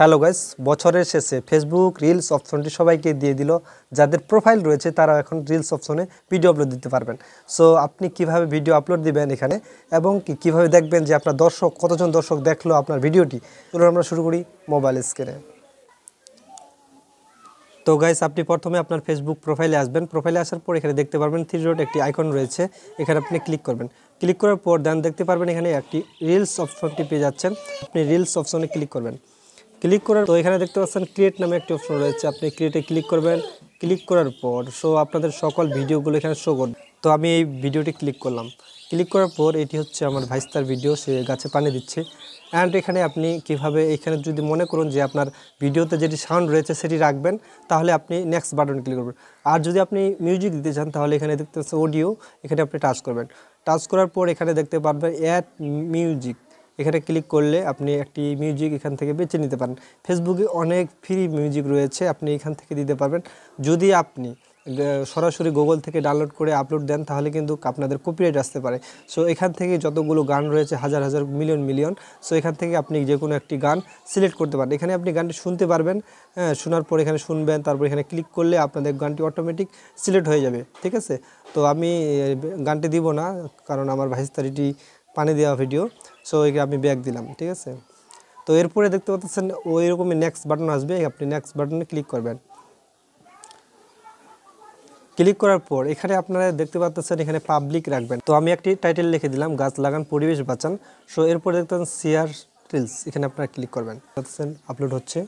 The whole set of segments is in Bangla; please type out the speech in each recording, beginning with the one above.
হ্যালো গাইস বছরের শেষে ফেসবুক রিলস অপশনটি সবাইকে দিয়ে দিল যাদের প্রোফাইল রয়েছে তারা এখন রিলস অপশনে ভিডিও আপলোড দিতে পারবেন সো আপনি কিভাবে ভিডিও আপলোড দিবেন এখানে এবং কিভাবে দেখবেন যে আপনার দর্শক কতজন দর্শক দেখলো আপনার ভিডিওটি চলুন আমরা শুরু করি মোবাইল স্ক্রিনে তো গাইস আপনি প্রথমে আপনার ফেসবুক প্রোফাইলে আসবেন প্রোফাইলে আসার পর এখানে দেখতে পারবেন থ্রি ডট একটি আইকন রয়েছে এখানে আপনি ক্লিক করবেন ক্লিক করার পর দেন দেখতে পারবেন এখানে একটি রিলস অপশনটি পেয়ে যাচ্ছেন আপনি রিলস অপশনে ক্লিক করবেন ক্লিক করার তো এখানে দেখতে পাচ্ছেন ক্রিয়েট নামে একটি অপশন রয়েছে আপনি ক্রিয়েটে ক্লিক করবেন ক্লিক করার পর শো আপনাদের সকল ভিডিওগুলো এখানে শো করবে তো আমি এই ভিডিওটি ক্লিক করলাম ক্লিক করার পর এটি হচ্ছে আমার ভাইস্তার ভিডিও সে গাছে পানি দিচ্ছে অ্যান্ড এখানে আপনি কিভাবে এখানে যদি মনে করুন যে আপনার ভিডিওতে যেটি সাউন্ড রয়েছে সেটি রাখবেন তাহলে আপনি নেক্সট বাটন ক্লিক করবেন আর যদি আপনি মিউজিক দিতে চান তাহলে এখানে দেখতে পাচ্ছেন অডিও এখানে আপনি টাচ করবেন টাচ করার পর এখানে দেখতে পারবেন অ্যাড মিউজিক এখানে ক্লিক করলে আপনি একটি মিউজিক এখান থেকে বেছে নিতে পারেন ফেসবুকে অনেক ফ্রি মিউজিক রয়েছে আপনি এখান থেকে দিতে পারবেন যদি আপনি সরাসরি গুগল থেকে ডাউনলোড করে আপলোড দেন তাহলে কিন্তু আপনাদের কপিরাইট আসতে পারে সো এখান থেকে যতগুলো গান রয়েছে হাজার হাজার মিলিয়ন মিলিয়ন সো এখান থেকে আপনি যে কোনো একটি গান সিলেক্ট করতে পারেন এখানে আপনি গানটি শুনতে পারবেন হ্যাঁ শোনার পর এখানে শুনবেন তারপর এখানে ক্লিক করলে আপনাদের গানটি অটোমেটিক সিলেক্ট হয়ে যাবে ঠিক আছে তো আমি গানটি দিব না কারণ আমার ভাইস্তারিটি পানি দেওয়া ভিডিও সো আমি ব্যাক দিলাম ঠিক আছে তো এরপরে দেখতে পাচ্ছেন ওই রকমই নেক্সট বাটন আসবে আপনি নেক্সট বাটনে ক্লিক করবেন ক্লিক করার পর এখানে আপনারা দেখতে পাচ্ছেন এখানে পাবলিক রাখবেন তো আমি একটি টাইটেল লিখে দিলাম গাছ লাগান পরিবেশ বাঁচান সো এরপরে দেখতে পাচ্ছেন সিআর রিলস এখানে আপনারা ক্লিক করবেন আপলোড হচ্ছে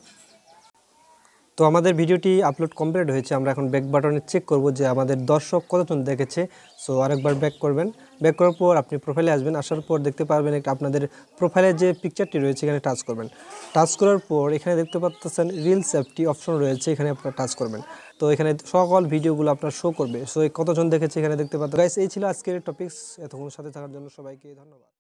তো আমাদের ভিডিওটি আপলোড কমপ্লিট হয়েছে আমরা এখন ব্যাক বাটনে চেক করব যে আমাদের দর্শক কতজন দেখেছে সো আরেকবার ব্যাক করবেন ব্যাক করার পর আপনি প্রোফাইলে আসবেন আসার পর দেখতে পারবেন একটা আপনাদের প্রোফাইলে যে পিকচারটি রয়েছে এখানে টাচ করবেন টাচ করার পর এখানে দেখতে পাচ্ছেন রিলস অ্যাপটি অপশন রয়েছে এখানে আপনারা টাচ করবেন তো এখানে সকল ভিডিওগুলো আপনার শো করবে সো কতজন দেখেছে এখানে দেখতে পাচ্ছেন গাইস এই ছিল আজকের টপিক্স এতক্ষণ সাথে থাকার জন্য সবাইকে ধন্যবাদ